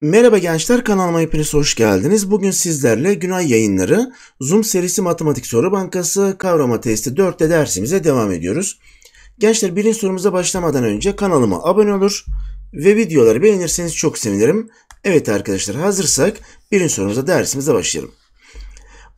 Merhaba gençler kanalıma hepiniz hoş geldiniz. Bugün sizlerle Günay Yayınları Zoom serisi Matematik Soru Bankası kavrama testi 4'te dersimize devam ediyoruz. Gençler birinci sorumuza başlamadan önce kanalıma abone olur ve videoları beğenirseniz çok sevinirim. Evet arkadaşlar hazırsak birinci sorumuza dersimize başlayalım.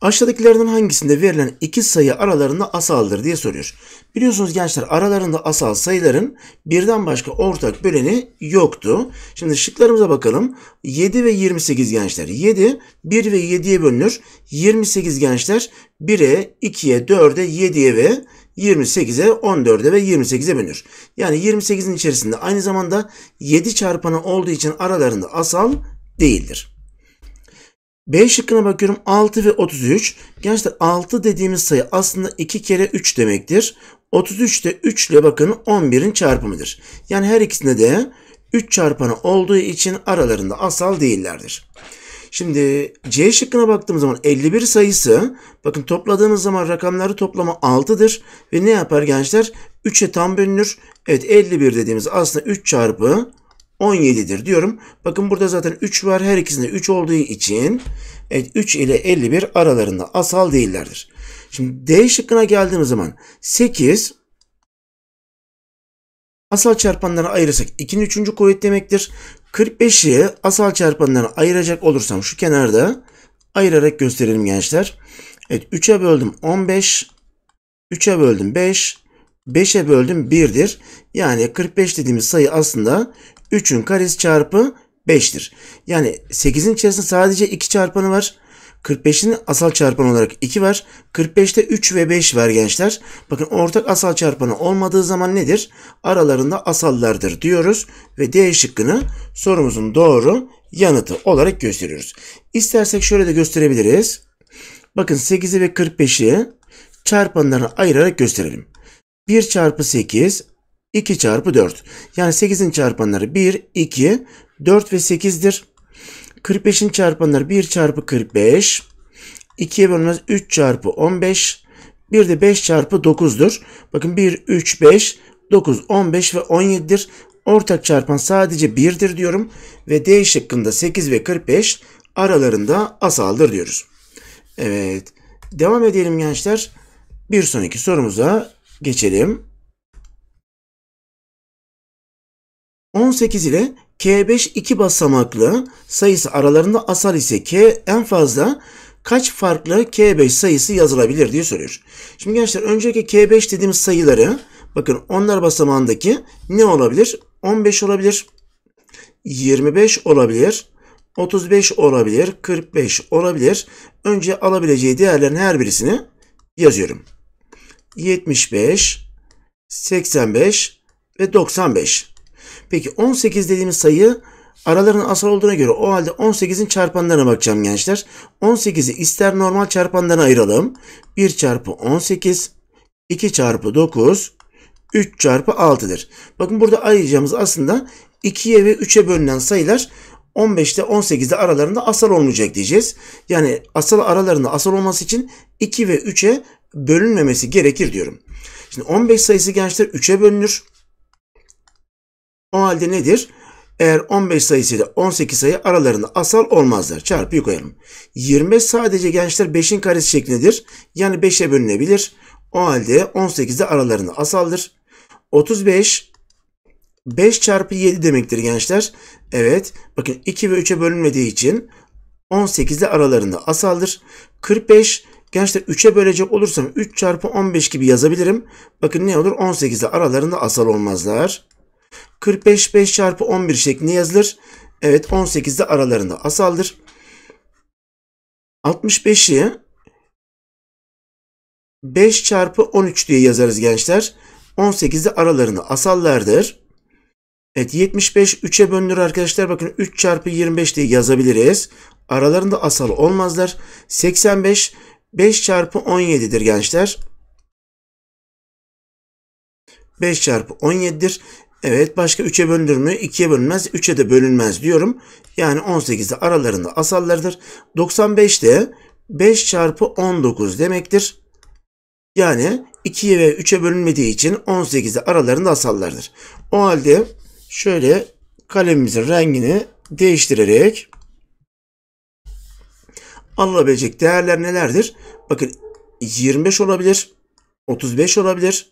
Aşağıdakilerden hangisinde verilen iki sayı aralarında asaldır diye soruyor. Biliyorsunuz gençler aralarında asal sayıların birden başka ortak böleni yoktu. Şimdi şıklarımıza bakalım. 7 ve 28 gençler. 7 1 ve 7'ye bölünür. 28 gençler 1'e, 2'ye, 4'e, 7'ye ve 28'e 14'e ve 28'e bölünür. Yani 28'in içerisinde aynı zamanda 7 çarpanı olduğu için aralarında asal değildir. B şıkkına bakıyorum 6 ve 33. Gençler 6 dediğimiz sayı aslında 2 kere 3 demektir. 33 de 3 ile bakın 11'in çarpımıdır. Yani her ikisinde de 3 çarpanı olduğu için aralarında asal değillerdir. Şimdi C şıkkına baktığımız zaman 51 sayısı bakın topladığımız zaman rakamları toplama 6'dır. Ve ne yapar gençler? 3'e tam bölünür. Evet 51 dediğimiz aslında 3 çarpı 17'dir diyorum. Bakın burada zaten 3 var. Her ikisinde 3 olduğu için evet, 3 ile 51 aralarında asal değillerdir. Şimdi D şıkkına geldiğimiz zaman 8 asal çarpanlara ayırırsak 2'nin 3. kuvvet demektir. 45'i asal çarpanlara ayıracak olursam şu kenarda ayırarak gösterelim gençler. Evet 3'e böldüm 15, 3'e böldüm 5, 5'e böldüm 1'dir. Yani 45 dediğimiz sayı aslında 3'ün karesi çarpı 5'tir. Yani 8'in içerisinde sadece 2 çarpanı var. 45'in asal çarpanı olarak 2 var. 45'te 3 ve 5 var gençler. Bakın ortak asal çarpanı olmadığı zaman nedir? Aralarında asallardır diyoruz ve D şıkkını sorumuzun doğru yanıtı olarak gösteriyoruz. İstersek şöyle de gösterebiliriz. Bakın 8'i ve 45'i çarpanlarına ayırarak gösterelim. 1 çarpı 8 2 çarpı 4. Yani 8'in çarpanları 1, 2, 4 ve 8'dir. 45'in çarpanları 1 çarpı 45. 2'ye bölünmez 3 çarpı 15. Bir de 5 çarpı 9'dur. Bakın 1, 3, 5, 9, 15 ve 17'dir. Ortak çarpan sadece 1'dir diyorum. Ve D şıkkında 8 ve 45 aralarında asaldır diyoruz. Evet. Devam edelim gençler. Bir sonraki sorumuza geçelim. 18 ile K5 iki basamaklı sayısı aralarında asal ise K en fazla kaç farklı K5 sayısı yazılabilir diye soruyor. Şimdi gençler önceki K5 dediğimiz sayıları bakın onlar basamağındaki ne olabilir? 15 olabilir, 25 olabilir, 35 olabilir, 45 olabilir. Önce alabileceği değerlerin her birisini yazıyorum. 75, 85 ve 95. Peki 18 dediğimiz sayı aralarının asal olduğuna göre o halde 18'in çarpanlarına bakacağım gençler. 18'i ister normal çarpanlarına ayıralım. 1 çarpı 18, 2 çarpı 9, 3 çarpı 6'dır. Bakın burada ayıracağımız aslında 2'ye ve 3'e bölünen sayılar 15'te 18'de aralarında asal olmayacak diyeceğiz. Yani asal aralarında asal olması için 2 ve 3'e bölünmemesi gerekir diyorum. Şimdi 15 sayısı gençler 3'e bölünür. O halde nedir? Eğer 15 sayısı ile 18 sayı aralarında asal olmazlar. Çarpıyı koyalım. 25 sadece gençler 5'in karesi şeklindedir. Yani 5'e bölünebilir. O halde 18 de aralarında asaldır. 35 5 çarpı 7 demektir gençler. Evet. Bakın 2 ve 3'e bölünmediği için 18 de aralarında asaldır. 45 Gençler 3'e bölecek olursam 3 çarpı 15 gibi yazabilirim. Bakın ne olur? 18 de aralarında asal olmazlar. 45 5 çarpı 11 şeklinde yazılır. Evet 18 de aralarında asaldır. 65'i 5 çarpı 13 diye yazarız gençler. 18 de aralarında asallardır. Evet 75 3'e bölünür arkadaşlar. Bakın 3 çarpı 25 diye yazabiliriz. Aralarında asal olmazlar. 85 5 çarpı 17'dir gençler. 5 çarpı 17'dir. Evet başka 3'e bölünür mü? 2'ye bölünmez. 3'e de bölünmez diyorum. Yani 18 de aralarında asallarıdır. 95 de 5 çarpı 19 demektir. Yani 2'ye ve 3'e bölünmediği için 18 de aralarında asallardır. O halde şöyle kalemimizin rengini değiştirerek alınabilecek değerler nelerdir? Bakın 25 olabilir, 35 olabilir,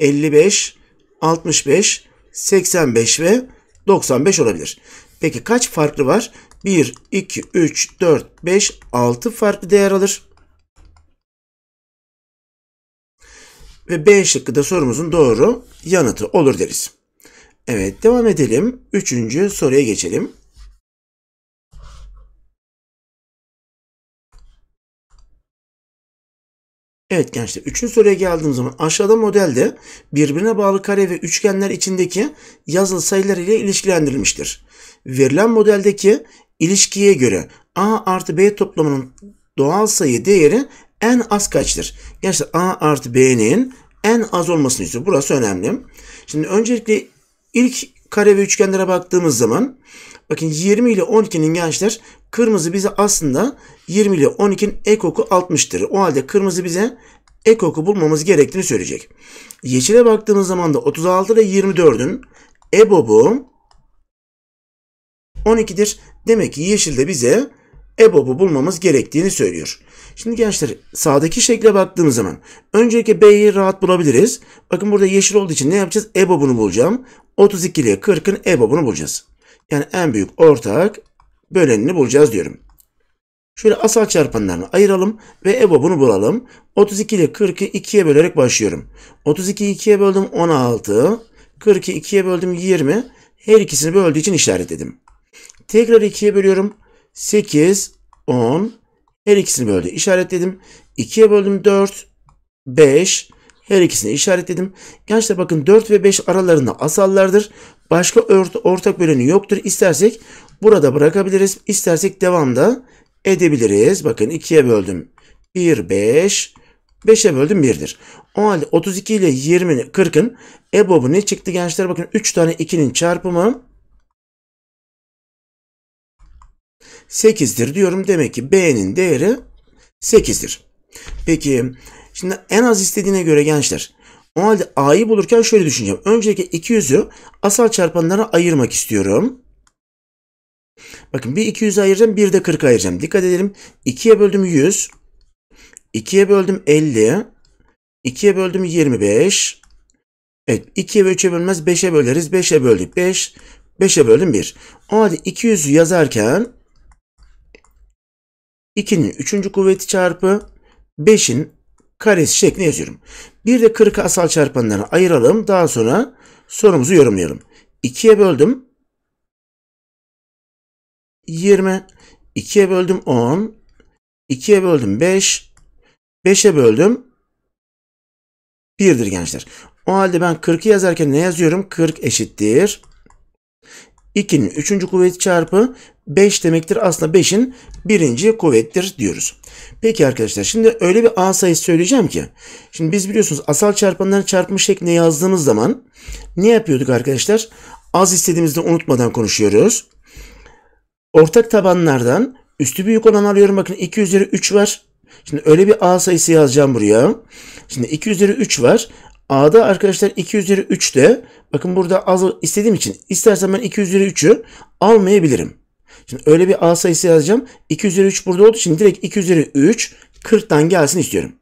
55, 65, 85 ve 95 olabilir. Peki kaç farklı var? 1, 2, 3, 4, 5, 6 farklı değer alır. Ve B şıkkı da sorumuzun doğru yanıtı olur deriz. Evet devam edelim. Üçüncü soruya geçelim. Evet gençler 3. soruya geldiğim zaman aşağıda modelde birbirine bağlı kare ve üçgenler içindeki yazılı sayılar ile ilişkilendirilmiştir. Verilen modeldeki ilişkiye göre A artı B toplamının doğal sayı değeri en az kaçtır? Gençler A artı B'nin en az olmasını istiyor. Burası önemli. Şimdi öncelikle ilk kare ve üçgenlere baktığımız zaman bakın 20 ile 12'nin gençler kırmızı bize aslında 20 ile 12'nin ek oku 60'tır. O halde kırmızı bize ek oku bulmamız gerektiğini söyleyecek. Yeşile baktığımız zaman da 36 ile 24'ün ebobu 12'dir. Demek ki yeşilde bize ebobu bulmamız gerektiğini söylüyor. Şimdi gençler sağdaki şekle baktığımız zaman öncelikle B'yi rahat bulabiliriz. Bakın burada yeşil olduğu için ne yapacağız? EBOB'unu bulacağım. 32 ile 40'ın EBOB'unu bulacağız. Yani en büyük ortak bölenini bulacağız diyorum. Şöyle asal çarpanlarını ayıralım ve EBOB'unu bulalım. 32 ile 40'ı 2'ye bölerek başlıyorum. 32'yi 2'ye böldüm 16. 40'ı 2'ye böldüm 20. Her ikisini böldüğü için işaretledim. Tekrar 2'ye bölüyorum. 8, 10, her ikisini böyle işaretledim. 2'ye böldüm 4, 5. Her ikisini işaretledim. Gençler bakın 4 ve 5 aralarında asallardır. Başka ortak böleni yoktur. İstersek burada bırakabiliriz. İstersek devamda edebiliriz. Bakın 2'ye böldüm 1, 5. 5'e böldüm 1'dir. O halde 32 ile 20'nin 40'ın EBOB'u ne çıktı gençler? Bakın 3 tane 2'nin çarpımı 8'dir diyorum. Demek ki B'nin değeri 8'dir. Peki şimdi en az istediğine göre gençler o halde A'yı bulurken şöyle düşüneceğim. Önceki 200'ü asal çarpanlara ayırmak istiyorum. Bakın bir 200'ü ayıracağım bir de 40 ayıracağım. Dikkat edelim. 2'ye böldüm 100. 2'ye böldüm 50. 2'ye böldüm 25. Evet 2'ye ve 3'e bölmez 5'e böleriz. 5'e böldük 5. 5'e böldüm 1. O halde 200'ü yazarken 2'nin 3. kuvveti çarpı 5'in karesi şeklinde yazıyorum. Bir de 40 asal çarpanlarına ayıralım. Daha sonra sorumuzu yorumlayalım. 2'ye böldüm. 20. 2'ye böldüm 10. 2'ye böldüm 5. 5'e böldüm 1'dir gençler. O halde ben 40'ı yazarken ne yazıyorum? 40 eşittir. 2'nin 3. kuvveti çarpı 5 demektir. Aslında 5'in birinci kuvvettir diyoruz. Peki arkadaşlar şimdi öyle bir a sayısı söyleyeceğim ki. Şimdi biz biliyorsunuz asal çarpanları çarpma şeklinde yazdığımız zaman ne yapıyorduk arkadaşlar? Az istediğimizde unutmadan konuşuyoruz. Ortak tabanlardan üstü büyük olanı alıyorum. Bakın 2 üzeri 3 var. Şimdi öyle bir a sayısı yazacağım buraya. Şimdi 2 üzeri 3 var. A'da arkadaşlar 2 üzeri 3 de bakın burada az istediğim için istersen ben 2 üzeri 3'ü almayabilirim. Şimdi öyle bir A sayısı yazacağım. 2 üzeri 3 burada olduğu için direkt 2 üzeri 3 40'tan gelsin istiyorum.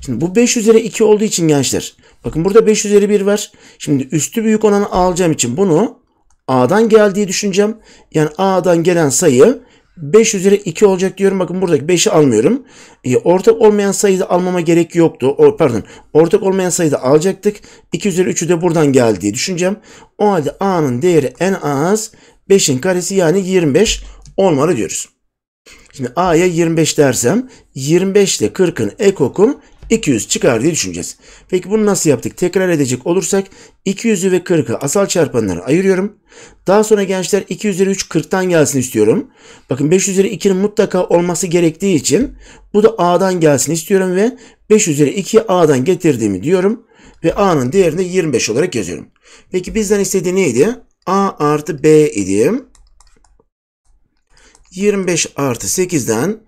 Şimdi bu 5 üzeri 2 olduğu için gençler. Bakın burada 5 üzeri 1 var. Şimdi üstü büyük olanı alacağım için bunu A'dan geldiği düşüneceğim. Yani A'dan gelen sayı 5 üzeri 2 olacak diyorum. Bakın buradaki 5'i almıyorum. E, ortak olmayan sayıda almama gerek yoktu. O, pardon. Ortak olmayan sayıda alacaktık. 2 üzeri 3'ü de buradan geldi diye düşüneceğim. O halde A'nın değeri en az 5'in karesi yani 25 olmalı diyoruz. Şimdi A'ya 25 dersem 25 ile 40'ın ekokum 200 çıkar diye düşüneceğiz. Peki bunu nasıl yaptık? Tekrar edecek olursak 200'ü ve 40'ı asal çarpanlara ayırıyorum. Daha sonra gençler 2 üzeri 3 40'tan gelsin istiyorum. Bakın 5 üzeri 2'nin mutlaka olması gerektiği için bu da A'dan gelsin istiyorum ve 5 üzeri 2'yi A'dan getirdiğimi diyorum. Ve A'nın değerini 25 olarak yazıyorum. Peki bizden istediği neydi? A artı B idi. 25 artı 8'den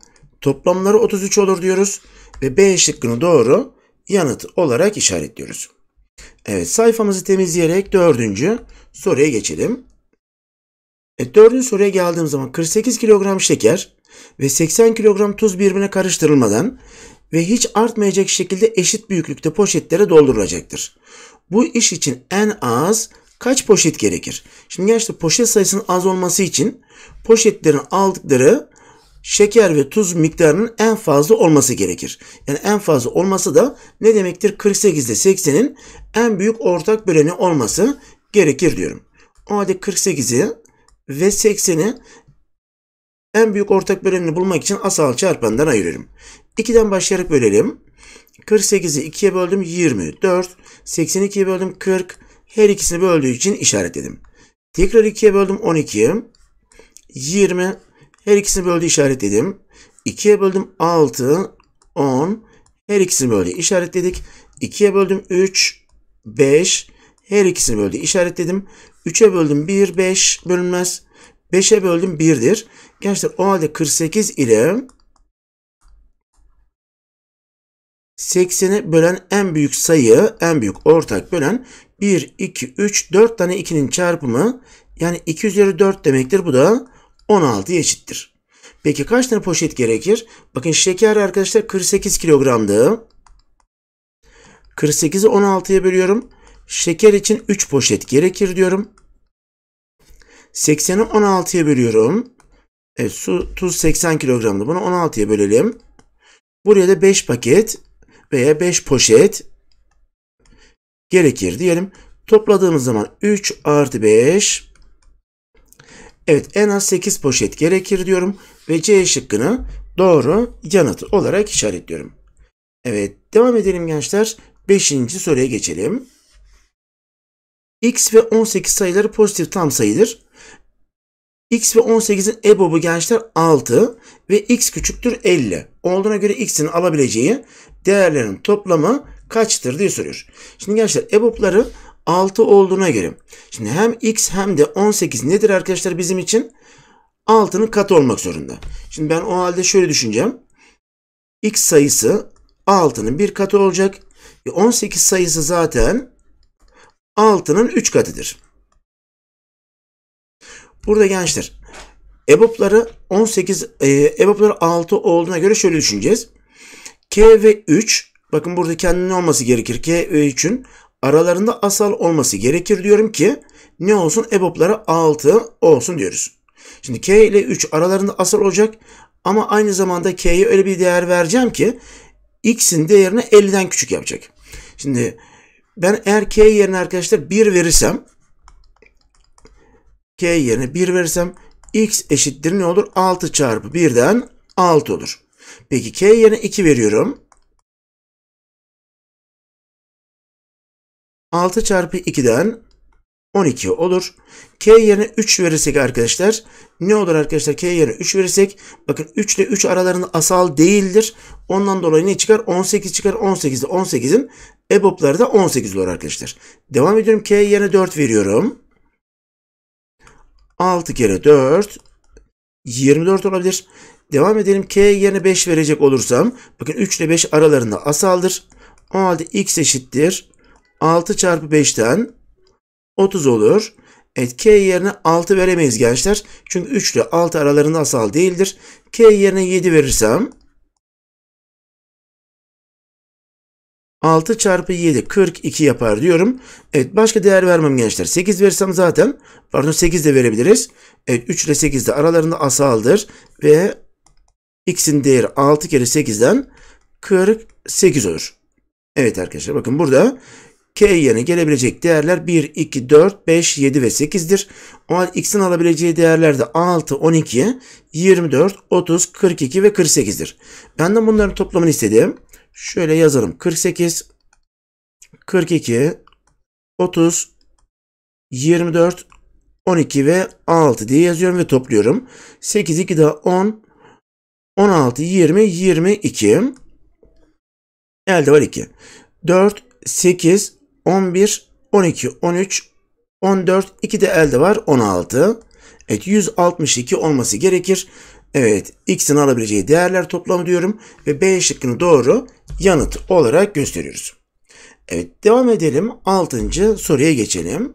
toplamları 33 olur diyoruz ve B şıkkını doğru yanıt olarak işaretliyoruz. Evet sayfamızı temizleyerek dördüncü soruya geçelim. E, dördüncü soruya geldiğim zaman 48 kilogram şeker ve 80 kilogram tuz birbirine karıştırılmadan ve hiç artmayacak şekilde eşit büyüklükte poşetlere doldurulacaktır. Bu iş için en az kaç poşet gerekir? Şimdi gençler poşet sayısının az olması için poşetlerin aldıkları şeker ve tuz miktarının en fazla olması gerekir. Yani en fazla olması da ne demektir? 48 ile 80'in en büyük ortak böleni olması gerekir diyorum. O halde 48'i ve 80'i en büyük ortak bölenini bulmak için asal çarpanından ayırıyorum. 2'den başlayarak bölelim. 48'i 2'ye böldüm 24. 80'i 2'ye böldüm 40. Her ikisini böldüğü için işaretledim. Tekrar 2'ye böldüm 12. 20. Her ikisini böldü işaretledim. 2'ye böldüm 6, 10. Her ikisini böldü işaretledik. 2'ye böldüm 3, 5. Her ikisini böldü işaretledim. 3'e böldüm 1, 5 bölünmez. 5'e böldüm 1'dir. Gençler o halde 48 ile 80'i bölen en büyük sayı, en büyük ortak bölen 1, 2, 3, 4 tane 2'nin çarpımı yani 2 üzeri 4 demektir. Bu da 16 eşittir. Peki kaç tane poşet gerekir? Bakın şeker arkadaşlar 48 kilogramdı. 48'i 16'ya bölüyorum. Şeker için 3 poşet gerekir diyorum. 80'i 16'ya bölüyorum. Evet, su, tuz 80 kilogramdı. Bunu 16'ya bölelim. Buraya da 5 paket veya 5 poşet gerekir diyelim. Topladığımız zaman 3 artı 5 Evet en az 8 poşet gerekir diyorum ve C şıkkını doğru yanıtı olarak işaretliyorum. Evet devam edelim gençler. 5. soruya geçelim. X ve 18 sayıları pozitif tam sayıdır. X ve 18'in EBOB'u gençler 6 ve X küçüktür 50. Olduğuna göre X'in alabileceği değerlerin toplamı kaçtır diye soruyor. Şimdi gençler EBOB'ları 6 olduğuna göre. Şimdi hem x hem de 18 nedir arkadaşlar bizim için? 6'nın katı olmak zorunda. Şimdi ben o halde şöyle düşüneceğim. x sayısı 6'nın bir katı olacak. 18 e, sayısı zaten 6'nın 3 katıdır. Burada gençler EBOB'ları 18 e, EBOB'ları 6 olduğuna göre şöyle düşüneceğiz. K ve 3 bakın burada kendinin olması gerekir. K ve 3'ün aralarında asal olması gerekir diyorum ki ne olsun EBOB'lara 6 olsun diyoruz. Şimdi K ile 3 aralarında asal olacak ama aynı zamanda K'ye öyle bir değer vereceğim ki X'in değerini 50'den küçük yapacak. Şimdi ben eğer K yerine arkadaşlar 1 verirsem K yerine 1 verirsem X eşittir ne olur? 6 çarpı 1'den 6 olur. Peki K yerine 2 veriyorum. 6 çarpı 2'den 12 olur. K yerine 3 verirsek arkadaşlar ne olur arkadaşlar K yerine 3 verirsek bakın 3 ile 3 aralarında asal değildir. Ondan dolayı ne çıkar? 18 çıkar. 18'de 18'in EBOB'ları da 18 olur arkadaşlar. Devam ediyorum. K yerine 4 veriyorum. 6 kere 4 24 olabilir. Devam edelim. K yerine 5 verecek olursam bakın 3 ile 5 aralarında asaldır. O halde x eşittir 6 çarpı 5'ten 30 olur. Evet k yerine 6 veremeyiz gençler. Çünkü 3 ile 6 aralarında asal değildir. k yerine 7 verirsem 6 çarpı 7 42 yapar diyorum. Evet başka değer vermem gençler. 8 verirsem zaten pardon 8 de verebiliriz. Evet 3 ile 8 de aralarında asaldır. Ve x'in değeri 6 kere 8'den 48 olur. Evet arkadaşlar bakın burada K yerine gelebilecek değerler 1, 2, 4, 5, 7 ve 8'dir. O halde X'in alabileceği değerler de 6, 12, 24, 30, 42 ve 48'dir. Ben de bunların toplamını istedim. Şöyle yazalım: 48, 42, 30, 24, 12 ve 6 diye yazıyorum ve topluyorum. 8, 2 daha 10, 16, 20, 22. Elde var 2. 4, 8, 11, 12, 13, 14, 2 de elde var 16. Evet 162 olması gerekir. Evet x'in alabileceği değerler toplamı diyorum ve B şıkkını doğru yanıt olarak gösteriyoruz. Evet devam edelim. 6. soruya geçelim.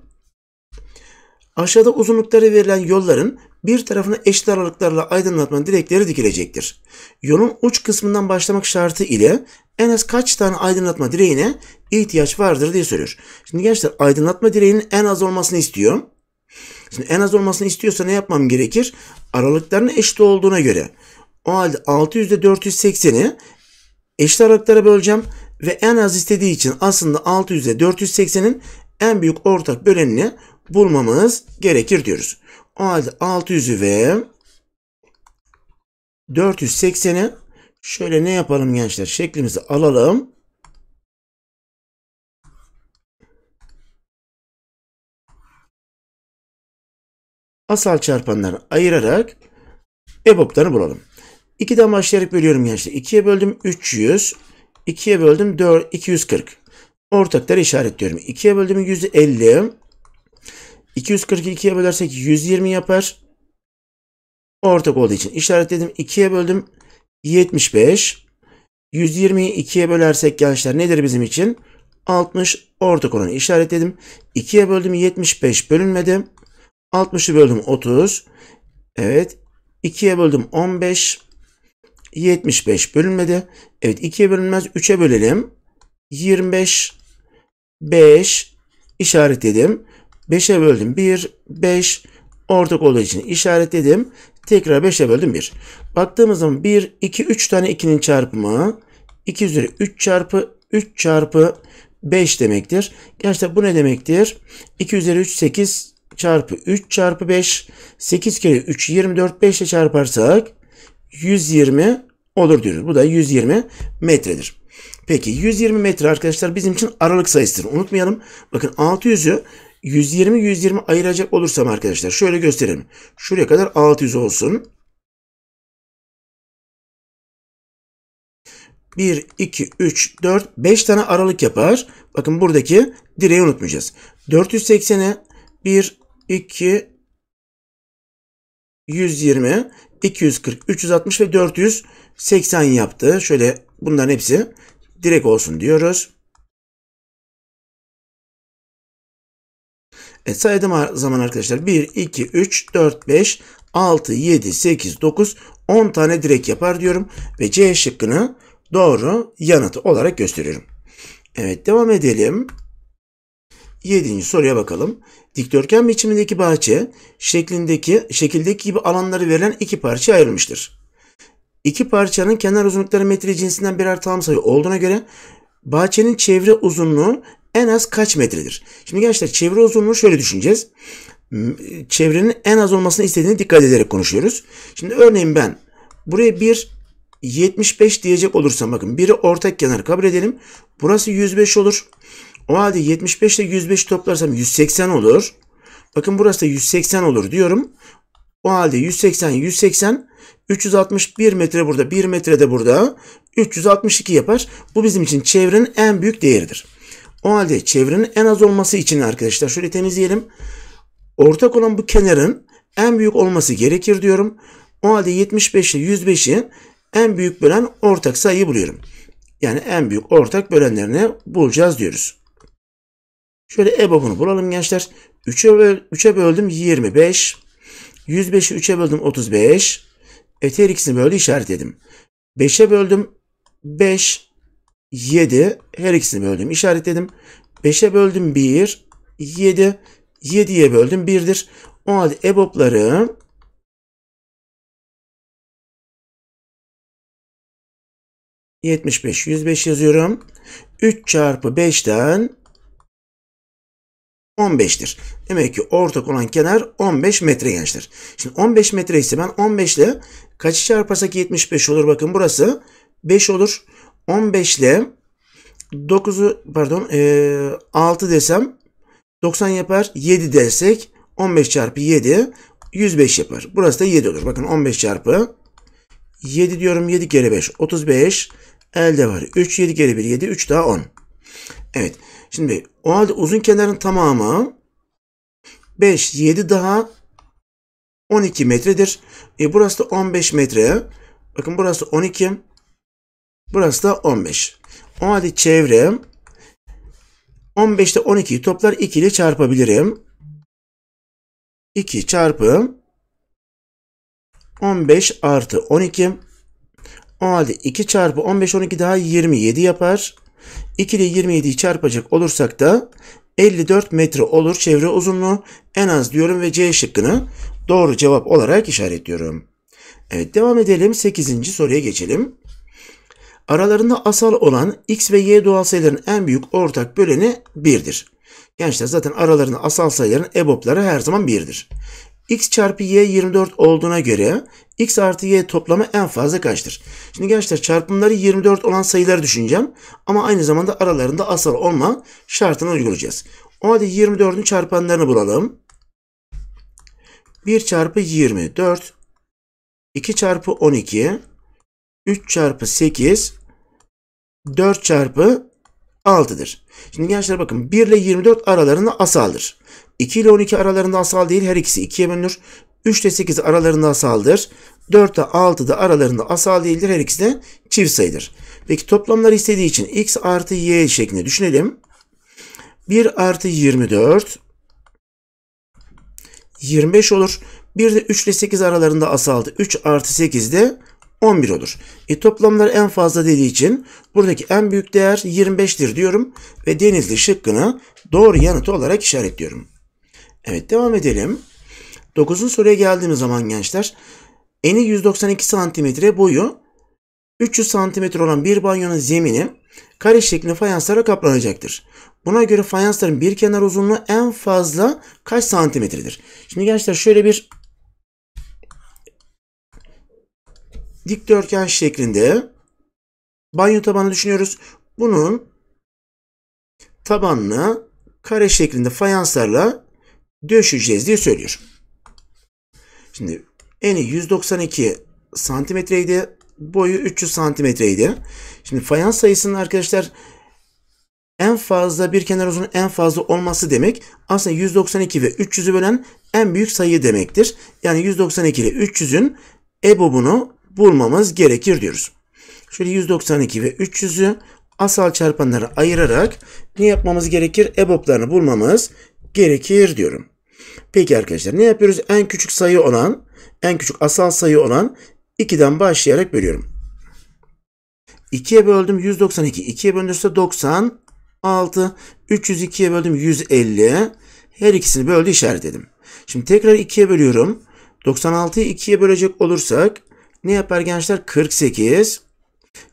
Aşağıda uzunlukları verilen yolların bir tarafına eşit aralıklarla aydınlatma direkleri dikilecektir. Yolun uç kısmından başlamak şartı ile en az kaç tane aydınlatma direğine ihtiyaç vardır diye soruyor. Şimdi gençler aydınlatma direğinin en az olmasını istiyor. Şimdi en az olmasını istiyorsa ne yapmam gerekir? Aralıkların eşit olduğuna göre. O halde 600 ile 480'i eşit aralıklara böleceğim ve en az istediği için aslında 600 ile 480'in en büyük ortak bölenini bulmamız gerekir diyoruz. O halde 600'ü ve 480'i Şöyle ne yapalım gençler? Şeklimizi alalım. Asal çarpanları ayırarak EBOB'larını bulalım. 2'den başlayarak bölüyorum gençler. 2'ye böldüm 300. 2'ye böldüm 4, 240. Ortakları işaretliyorum. 2'ye böldüm 150. 240'ı 2'ye bölersek 120 yapar. Ortak olduğu için işaretledim. 2'ye böldüm 75. 120'yi 2'ye bölersek gençler nedir bizim için? 60 ortak oranı işaretledim. 2'ye böldüm 75 bölünmedi. 60'ı böldüm 30. Evet. 2'ye böldüm 15. 75 bölünmedi. Evet 2'ye bölünmez 3'e bölelim. 25 5 işaretledim. 5'e böldüm 1 5 ortak olduğu için işaretledim. Tekrar 5'e böldüm 1. Baktığımız zaman 1, 2, 3 tane 2'nin çarpımı. 2 üzeri 3 çarpı 3 çarpı 5 demektir. Gençler bu ne demektir? 2 üzeri 3 8 çarpı 3 çarpı 5. 8 kere 3 24 5 ile çarparsak 120 olur diyoruz. Bu da 120 metredir. Peki 120 metre arkadaşlar bizim için aralık sayısıdır. Unutmayalım. Bakın 600'ü 120 120 ayıracak olursam arkadaşlar şöyle gösterelim. Şuraya kadar 600 olsun. 1, 2, 3, 4, 5 tane aralık yapar. Bakın buradaki direği unutmayacağız. 480'e 1, 2, 120, 240, 360 ve 480 yaptı. Şöyle bunların hepsi direk olsun diyoruz. Evet saydığım zaman arkadaşlar 1, 2, 3, 4, 5, 6, 7, 8, 9, 10 tane direk yapar diyorum. Ve C şıkkını doğru yanıtı olarak gösteriyorum. Evet devam edelim. Yedinci soruya bakalım. Dikdörtgen biçimindeki bahçe şeklindeki şekildeki gibi alanları verilen iki parçaya ayrılmıştır. İki parçanın kenar uzunlukları metre cinsinden birer tam sayı olduğuna göre bahçenin çevre uzunluğu en az kaç metredir? Şimdi gençler çevre uzunluğu şöyle düşüneceğiz. Çevrenin en az olmasını istediğine dikkat ederek konuşuyoruz. Şimdi örneğin ben buraya bir 75 diyecek olursam bakın biri ortak kenar kabul edelim. Burası 105 olur. O halde 75 ile 105 toplarsam 180 olur. Bakın burası da 180 olur diyorum. O halde 180 180 361 metre burada 1 metre de burada 362 yapar. Bu bizim için çevrenin en büyük değeridir. O halde çevrenin en az olması için arkadaşlar şöyle temizleyelim. Ortak olan bu kenarın en büyük olması gerekir diyorum. O halde 75 ile 105'i en büyük bölen ortak sayıyı buluyorum. Yani en büyük ortak bölenlerini bulacağız diyoruz. Şöyle EBOB'unu bulalım gençler. 3'e, böldüm 25. 105'i 3'e böldüm 35. Eti her ikisini böyle işaretledim. 5'e böldüm 5. 7. Her ikisini böldüm işaretledim. 5'e böldüm 1. 7. 7'ye böldüm 1'dir. O halde EBOB'ları 75, 105 yazıyorum. 3 çarpı 5'ten 15'tir. Demek ki ortak olan kenar 15 metre gençler. Şimdi 15 metre ise ben 15 ile kaçı çarparsak 75 olur? Bakın burası 5 olur. 15 ile 9'u pardon 6 e, desem 90 yapar. 7 desek 15 çarpı 7 105 yapar. Burası da 7 olur. Bakın 15 çarpı 7 diyorum 7 kere 5 35 elde var. 3 7 kere 1 7 3 daha 10. Evet. Şimdi o halde uzun kenarın tamamı 5 7 daha 12 metredir. E burası da 15 metre. Bakın burası 12. Burası da 15. O halde çevre 15'te 12'yi toplar 2 ile çarpabilirim. 2 çarpı 15 artı 12. O halde 2 çarpı 15 12 daha 27 yapar. 2 ile 27'yi çarpacak olursak da 54 metre olur çevre uzunluğu en az diyorum ve C şıkkını doğru cevap olarak işaretliyorum. Evet devam edelim 8. soruya geçelim. Aralarında asal olan x ve y doğal sayıların en büyük ortak böleni 1'dir. Gençler zaten aralarında asal sayıların ebopları her zaman 1'dir x çarpı y 24 olduğuna göre x artı y toplamı en fazla kaçtır? Şimdi gençler çarpımları 24 olan sayıları düşüneceğim. Ama aynı zamanda aralarında asal olma şartını uygulayacağız. O halde 24'ün çarpanlarını bulalım. 1 çarpı 24, 2 çarpı 12, 3 çarpı 8, 4 çarpı 6'dır. Şimdi gençler bakın 1 ile 24 aralarında asaldır. 2 ile 12 aralarında asal değil her ikisi 2'ye bölünür. 3 ile 8 aralarında asaldır. 4 ile 6 da aralarında asal değildir. Her ikisi de çift sayıdır. Peki toplamları istediği için x artı y şeklinde düşünelim. 1 artı 24 25 olur. Bir de 3 ile 8 aralarında asaldı. 3 artı 8 de 11 olur. E toplamları en fazla dediği için buradaki en büyük değer 25'tir diyorum ve Denizli şıkkını doğru yanıt olarak işaretliyorum. Evet devam edelim. 9. soruya geldiğimiz zaman gençler eni 192 cm boyu 300 cm olan bir banyonun zemini kare şeklinde fayanslara kaplanacaktır. Buna göre fayansların bir kenar uzunluğu en fazla kaç santimetredir? Şimdi gençler şöyle bir dikdörtgen şeklinde banyo tabanı düşünüyoruz. Bunun tabanını kare şeklinde fayanslarla döşeceğiz diye söylüyor. Şimdi eni 192 santimetreydi. Boyu 300 santimetreydi. Şimdi fayans sayısının arkadaşlar en fazla bir kenar uzun en fazla olması demek aslında 192 ve 300'ü bölen en büyük sayı demektir. Yani 192 ile 300'ün ebobunu bulmamız gerekir diyoruz. Şöyle 192 ve 300'ü asal çarpanlara ayırarak ne yapmamız gerekir? EBOB'larını bulmamız gerekir diyorum. Peki arkadaşlar ne yapıyoruz? En küçük sayı olan, en küçük asal sayı olan 2'den başlayarak bölüyorum. 2'ye böldüm 192. 2'ye bölünürse 96. 302'ye böldüm 150. Her ikisini böldü işaretledim. Şimdi tekrar 2'ye bölüyorum. 96'yı 2'ye bölecek olursak ne yapar gençler? 48.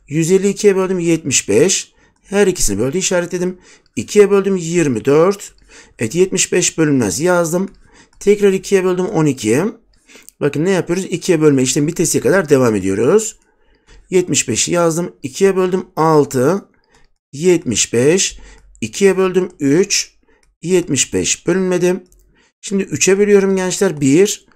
152'ye böldüm 75. Her ikisini böldü işaretledim. 2'ye böldüm 24. Evet 75 bölünmez yazdım. Tekrar 2'ye böldüm 12. Bakın ne yapıyoruz? 2'ye bölme işlemi bitesiye kadar devam ediyoruz. 75'i yazdım. 2'ye böldüm 6. 75. 2'ye böldüm 3. 75 bölünmedi. Şimdi 3'e bölüyorum gençler. 1.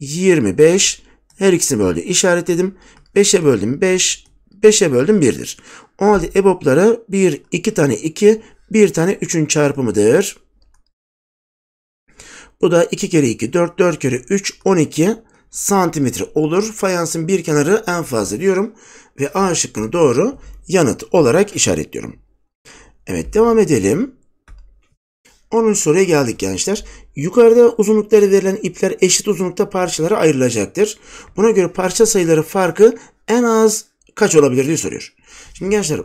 25. Her ikisini böyle işaretledim. 5'e böldüm 5. 5'e böldüm 1'dir. O halde EBOB'lara 1, 2 tane 2, 1 tane 3'ün çarpımıdır. Bu da 2 kere 2 4 4 kere 3 12 santimetre olur. Fayansın bir kenarı en fazla diyorum ve A şıkkını doğru yanıt olarak işaretliyorum. Evet devam edelim. 10. soruya geldik gençler. Yukarıda uzunlukları verilen ipler eşit uzunlukta parçalara ayrılacaktır. Buna göre parça sayıları farkı en az kaç olabilir diye soruyor. Şimdi gençler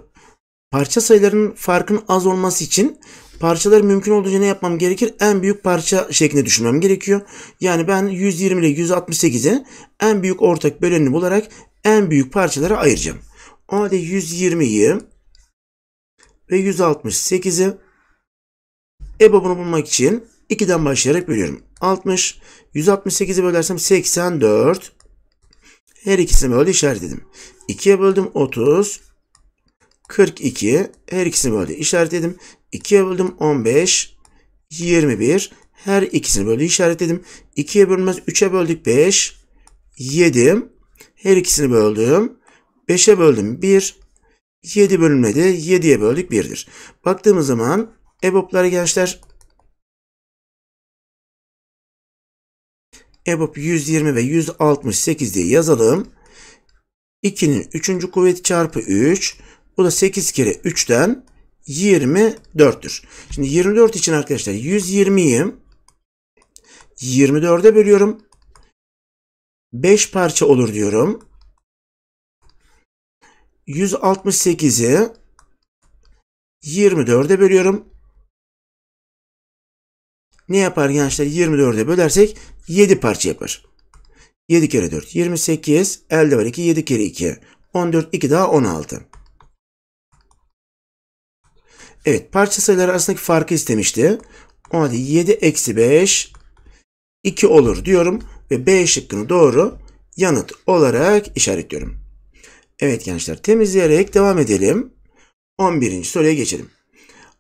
parça sayılarının farkın az olması için Parçaları mümkün olduğunca ne yapmam gerekir? En büyük parça şeklinde düşünmem gerekiyor. Yani ben 120 ile 168'e en büyük ortak bölenini bularak en büyük parçalara ayıracağım. O halde 120'yi ve 168'i EBOB'unu bulmak için 2'den başlayarak bölüyorum. 60, 168'i bölersem 84. Her ikisini böyle işaretledim. 2'ye böldüm 30, 42. Her ikisini böyle işaretledim. 2'ye böldüm 15. 21. Her ikisini böyle işaretledim. 2'ye bölünmez 3'e böldük 5. 7. Her ikisini böldüm. 5'e böldüm 1. 7 bölünmedi. 7'ye böldük 1'dir. Baktığımız zaman EBOB'lara gençler EBOB 120 ve 168 diye yazalım. 2'nin 3. kuvveti çarpı 3. Bu da 8 kere 3'ten 24'tür. Şimdi 24 için arkadaşlar 120'yi 24'e bölüyorum. 5 parça olur diyorum. 168'i 24'e bölüyorum. Ne yapar gençler? 24'e bölersek 7 parça yapar. 7 kere 4 28 elde var 2 7 kere 2 14 2 daha 16. Evet parça sayıları arasındaki farkı istemişti. O halde 7 eksi 5 2 olur diyorum ve B şıkkını doğru yanıt olarak işaretliyorum. Evet gençler temizleyerek devam edelim. 11. soruya geçelim.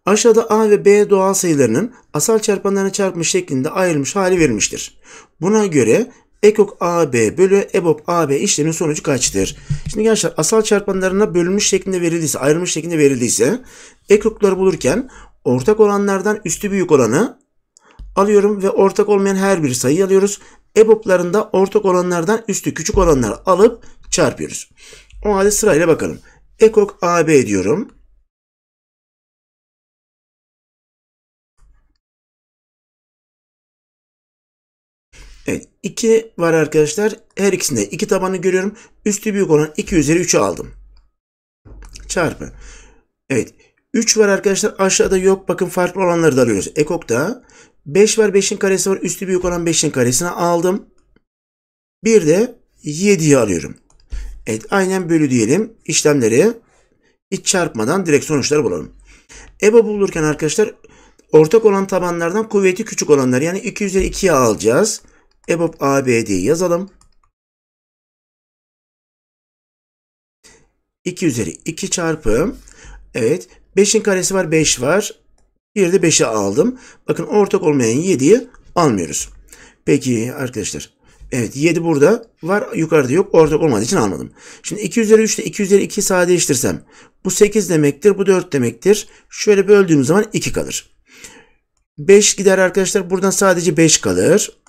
Aşağıda A ve B doğal sayılarının asal çarpanlarına çarpmış şeklinde ayrılmış hali verilmiştir. Buna göre Ekok AB bölü EBOB AB işlemin sonucu kaçtır? Şimdi gençler asal çarpanlarına bölünmüş şeklinde verildiyse, ayrılmış şeklinde verildiyse ekokları bulurken ortak olanlardan üstü büyük olanı alıyorum ve ortak olmayan her bir sayı alıyoruz. EBOB'larında ortak olanlardan üstü küçük olanları alıp çarpıyoruz. O halde sırayla bakalım. Ekok AB diyorum. Evet 2 var arkadaşlar. Her ikisinde 2 tabanı görüyorum. Üstü büyük olan 2 üzeri 3'ü aldım. Çarpı. Evet 3 var arkadaşlar. Aşağıda yok. Bakın farklı olanları da alıyoruz. Ekok'ta 5 var 5'in karesi var. Üstü büyük olan 5'in karesini aldım. Bir de 7'yi alıyorum. Evet aynen bölü diyelim. işlemleri hiç çarpmadan direkt sonuçları bulalım. EBA bulurken arkadaşlar ortak olan tabanlardan kuvveti küçük olanlar yani 2 üzeri 2'ye alacağız. EBOB ABD'yi yazalım. 2 üzeri 2 çarpı evet 5'in karesi var 5 var. Bir de 5'i aldım. Bakın ortak olmayan 7'yi almıyoruz. Peki arkadaşlar. Evet 7 burada var yukarıda yok ortak olmadığı için almadım. Şimdi 2 üzeri 3 ile 2 üzeri 2 sadeleştirsem bu 8 demektir bu 4 demektir. Şöyle böldüğüm zaman 2 kalır. 5 gider arkadaşlar buradan sadece 5 kalır.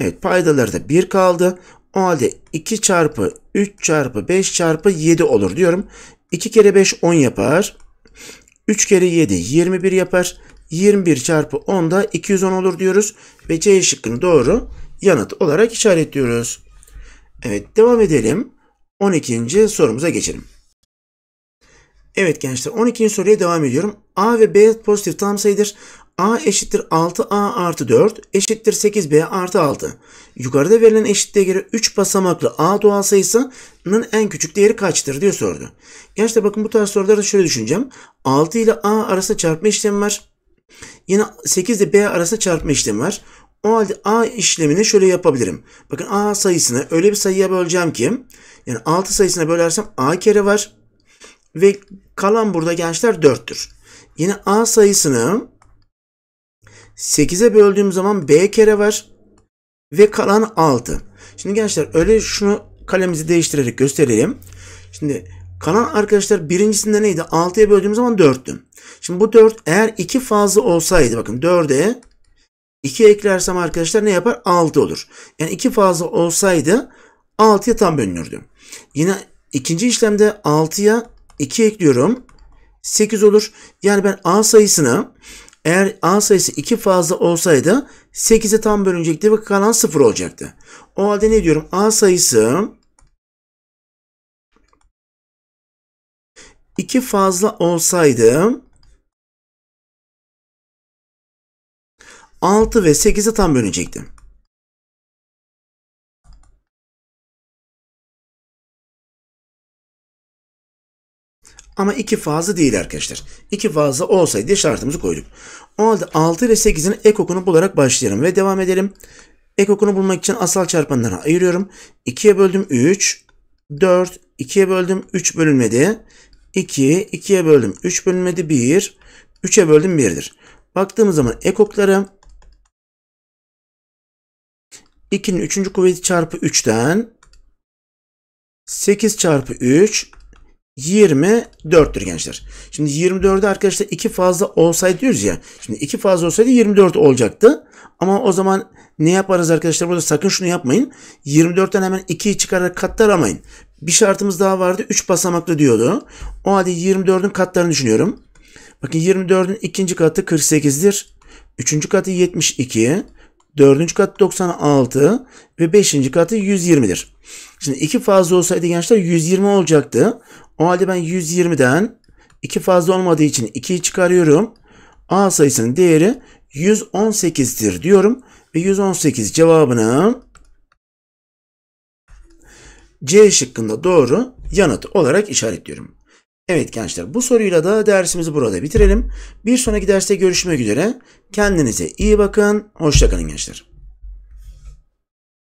Evet paydaları da 1 kaldı. O halde 2 çarpı 3 çarpı 5 çarpı 7 olur diyorum. 2 kere 5 10 yapar. 3 kere 7 21 yapar. 21 çarpı 10 da 210 olur diyoruz. Ve C şıkkını doğru yanıt olarak işaretliyoruz. Evet devam edelim. 12. sorumuza geçelim. Evet gençler 12. soruya devam ediyorum. A ve B pozitif tam sayıdır. A eşittir 6A artı 4 eşittir 8B artı 6. Yukarıda verilen eşitliğe göre 3 basamaklı A doğal sayısının en küçük değeri kaçtır diye sordu. Gençler bakın bu tarz sorularda şöyle düşüneceğim. 6 ile A arasında çarpma işlemi var. Yine 8 ile B arasında çarpma işlemi var. O halde A işlemini şöyle yapabilirim. Bakın A sayısını öyle bir sayıya böleceğim ki yani 6 sayısına bölersem A kere var. Ve kalan burada gençler 4'tür. Yine A sayısını 8'e böldüğüm zaman b kere var ve kalan 6. Şimdi gençler öyle şunu kalemizi değiştirerek gösterelim. Şimdi kalan arkadaşlar birincisinde neydi? 6'ya böldüğüm zaman 4'tü. Şimdi bu 4 eğer 2 fazla olsaydı bakın 4'e 2 eklersem arkadaşlar ne yapar? 6 olur. Yani 2 fazla olsaydı 6'ya tam bölünürdü. Yine ikinci işlemde 6'ya 2 ekliyorum. 8 olur. Yani ben A sayısını eğer A sayısı 2 fazla olsaydı 8'e tam bölünecekti ve kalan 0 olacaktı. O halde ne diyorum? A sayısı 2 fazla olsaydı 6 ve 8'e tam bölünecekti. Ama iki fazla değil arkadaşlar. İki fazla olsaydı şartımızı koyduk. O halde 6 ve 8'in ekokunu bularak başlayalım ve devam edelim. Ekokunu bulmak için asal çarpanlara ayırıyorum. 2'ye böldüm 3, 4, 2'ye böldüm 3 bölünmedi. 2, 2'ye böldüm 3 bölünmedi 1, 3'e böldüm 1'dir. Baktığımız zaman ekokları 2'nin 3. kuvveti çarpı 3'ten 8 çarpı 3 24'tür gençler. Şimdi 24'e arkadaşlar 2 fazla olsaydı diyoruz ya. Şimdi 2 fazla olsaydı 24 olacaktı. Ama o zaman ne yaparız arkadaşlar? Burada sakın şunu yapmayın. 24'ten hemen 2'yi çıkararak katlar amayın. Bir şartımız daha vardı. 3 basamaklı diyordu. O halde 24'ün katlarını düşünüyorum. Bakın 24'ün ikinci katı 48'dir. Üçüncü katı 72. Dördüncü katı 96 ve beşinci katı 120'dir. Şimdi iki fazla olsaydı gençler 120 olacaktı. O halde ben 120'den 2 fazla olmadığı için 2'yi çıkarıyorum. A sayısının değeri 118'dir diyorum. Ve 118 cevabını C şıkkında doğru yanıt olarak işaretliyorum. Evet gençler bu soruyla da dersimizi burada bitirelim. Bir sonraki derste görüşmek üzere. Kendinize iyi bakın. Hoşçakalın gençler.